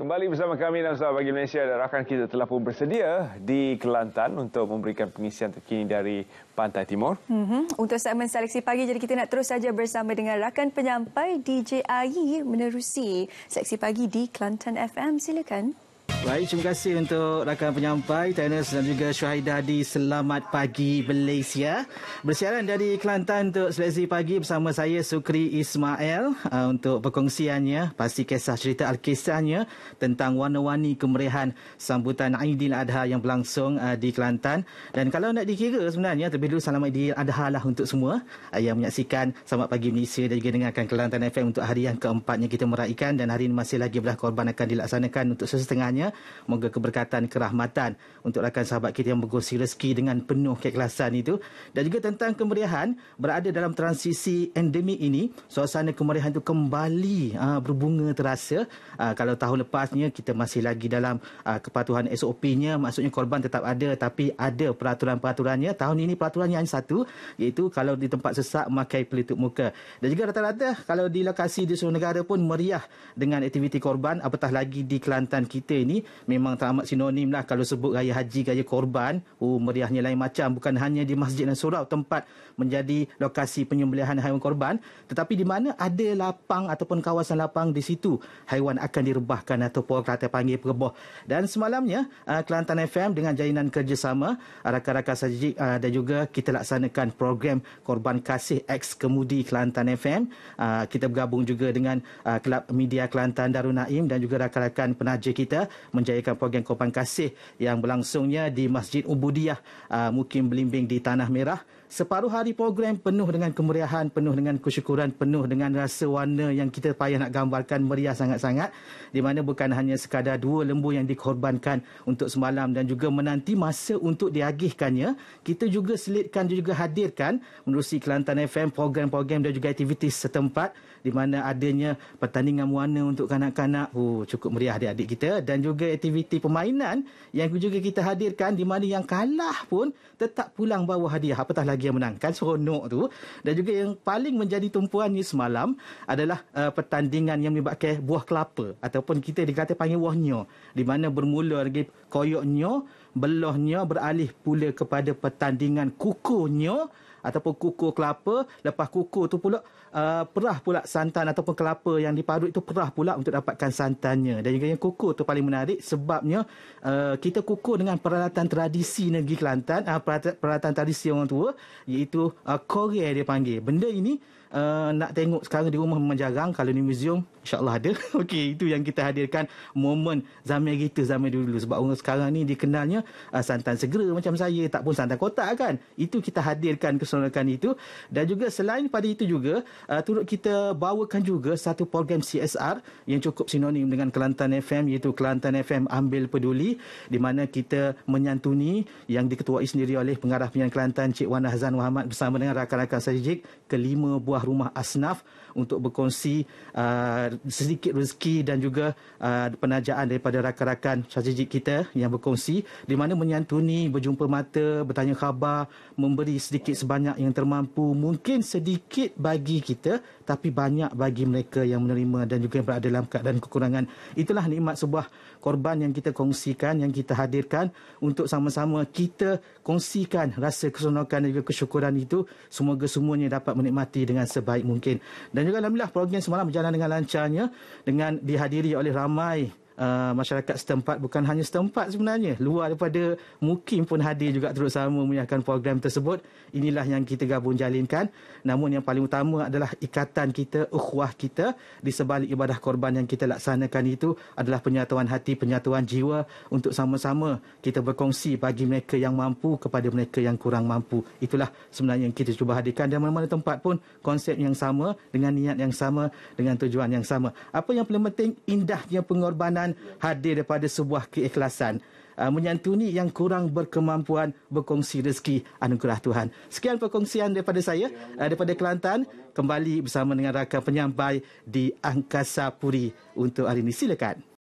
Kembali bersama kami dalam Sabah Bagi Malaysia dan rakan kita telah pun bersedia di Kelantan untuk memberikan pengisian terkini dari Pantai Timur. Mm-hmm. Untuk segmen seleksi pagi, jadi kita nak terus saja bersama dengan rakan penyampai DJ AI menerusi seleksi pagi di Kelantan FM. Silakan. Baik, terima kasih untuk rakan penyampai Tainus dan juga Syuhaida di Selamat Pagi Malaysia. Bersiaran dari Kelantan untuk seleksi pagi bersama saya Sukri Ismail ah, untuk perkongsiannya, pasti kisah cerita Alkisahnya tentang warna-warni kemerihan sambutan Aidil Adha yang berlangsung ah, di Kelantan. Dan kalau nak dikira sebenarnya, terlebih dulu salam Aidil Adha lah untuk semua ah, yang menyaksikan Selamat Pagi Malaysia dan juga dengarkan Kelantan FM untuk hari yang keempatnya kita meraihkan dan hari ini masih lagi belah korban akan dilaksanakan untuk sesetengahnya Moga keberkatan, kerahmatan untuk rakan sahabat kita yang berkongsi rezeki dengan penuh keikhlasan itu. Dan juga tentang kemeriahan berada dalam transisi endemik ini, suasana kemeriahan itu kembali aa, ah, berbunga terasa. Aa, ah, kalau tahun lepasnya kita masih lagi dalam aa, ah, kepatuhan SOP-nya, maksudnya korban tetap ada tapi ada peraturan-peraturannya. Tahun ini peraturannya hanya satu, iaitu kalau di tempat sesak, memakai pelitup muka. Dan juga rata-rata kalau di lokasi di seluruh negara pun meriah dengan aktiviti korban, apatah lagi di Kelantan kita ini memang tak amat sinonim lah kalau sebut raya haji, raya korban. Oh, meriahnya lain macam. Bukan hanya di masjid dan surau tempat menjadi lokasi penyembelihan haiwan korban. Tetapi di mana ada lapang ataupun kawasan lapang di situ, haiwan akan direbahkan ataupun kata panggil pereboh. Dan semalamnya, ah, Kelantan FM dengan jalinan kerjasama, ah, rakan-rakan sajik ah, dan juga kita laksanakan program Korban Kasih ex Kemudi Kelantan FM. kita bergabung juga dengan Kelab Media Kelantan Darun Naim dan juga rakan-rakan penaja kita menjayakan program Kopan Kasih yang berlangsungnya di Masjid Ubudiah uh, ah, Mukim Belimbing di Tanah Merah. Separuh hari program penuh dengan kemeriahan, penuh dengan kesyukuran, penuh dengan rasa warna yang kita payah nak gambarkan meriah sangat-sangat. Di mana bukan hanya sekadar dua lembu yang dikorbankan untuk semalam dan juga menanti masa untuk diagihkannya. Kita juga selitkan dan juga hadirkan menerusi Kelantan FM program-program dan juga aktiviti setempat. Di mana adanya pertandingan warna untuk kanak-kanak. Oh, cukup meriah adik-adik kita. Dan juga berbagai aktiviti permainan yang juga kita hadirkan di mana yang kalah pun tetap pulang bawa hadiah apatah lagi yang menang kan seronok tu dan juga yang paling menjadi tumpuan ni semalam adalah uh, pertandingan yang melibatkan buah kelapa ataupun kita dikatakan panggil buah nyo di mana bermula dari koyok nyo beralih pula kepada pertandingan kuku nyo ataupun kukur kelapa lepas kukur tu pula uh, perah pula santan ataupun kelapa yang diparut itu perah pula untuk dapatkan santannya dan juga yang kukur tu paling menarik sebabnya uh, kita kukur dengan peralatan tradisi negeri Kelantan uh, peralatan, peralatan tradisi orang tua iaitu uh, korea dia panggil benda ini uh, nak tengok sekarang di rumah memang jarang kalau di museum insyaallah ada okey itu yang kita hadirkan momen zaman kita zaman dulu sebab orang sekarang ni dikenalnya uh, santan segera macam saya tak pun santan kotak kan itu kita hadirkan keseronokan itu dan juga selain pada itu juga uh, turut kita bawakan juga satu program CSR yang cukup sinonim dengan Kelantan FM iaitu Kelantan FM Ambil Peduli di mana kita menyantuni yang diketuai sendiri oleh pengarah penyiaran Kelantan Cik Wan Hazan Muhammad bersama dengan rakan-rakan strategik kelima buah rumah-rumah asnaf untuk berkongsi uh, sedikit rezeki dan juga uh, penajaan daripada rakan-rakan strategik kita yang berkongsi di mana menyantuni, berjumpa mata, bertanya khabar, memberi sedikit sebanyak yang termampu, mungkin sedikit bagi kita tapi banyak bagi mereka yang menerima dan juga yang berada dalam keadaan kekurangan. Itulah nikmat sebuah korban yang kita kongsikan, yang kita hadirkan untuk sama-sama kita kongsikan rasa kesenangan dan juga kesyukuran itu. Semoga semuanya dapat menikmati dengan sebaik mungkin. Dan juga Alhamdulillah program semalam berjalan dengan lancarnya dengan dihadiri oleh ramai Uh, masyarakat setempat bukan hanya setempat sebenarnya luar daripada mungkin pun hadir juga terus sama menyiarkan program tersebut inilah yang kita gabung jalinkan namun yang paling utama adalah ikatan kita ukhuwah kita di sebalik ibadah korban yang kita laksanakan itu adalah penyatuan hati penyatuan jiwa untuk sama-sama kita berkongsi bagi mereka yang mampu kepada mereka yang kurang mampu itulah sebenarnya yang kita cuba hadirkan dan mana-mana tempat pun konsep yang sama dengan niat yang sama dengan tujuan yang sama apa yang paling penting indahnya pengorbanan kemenangan hadir daripada sebuah keikhlasan ah, menyantuni yang kurang berkemampuan berkongsi rezeki anugerah Tuhan. Sekian perkongsian daripada saya ah, daripada Kelantan kembali bersama dengan rakan penyampai di Angkasa Puri untuk hari ini silakan.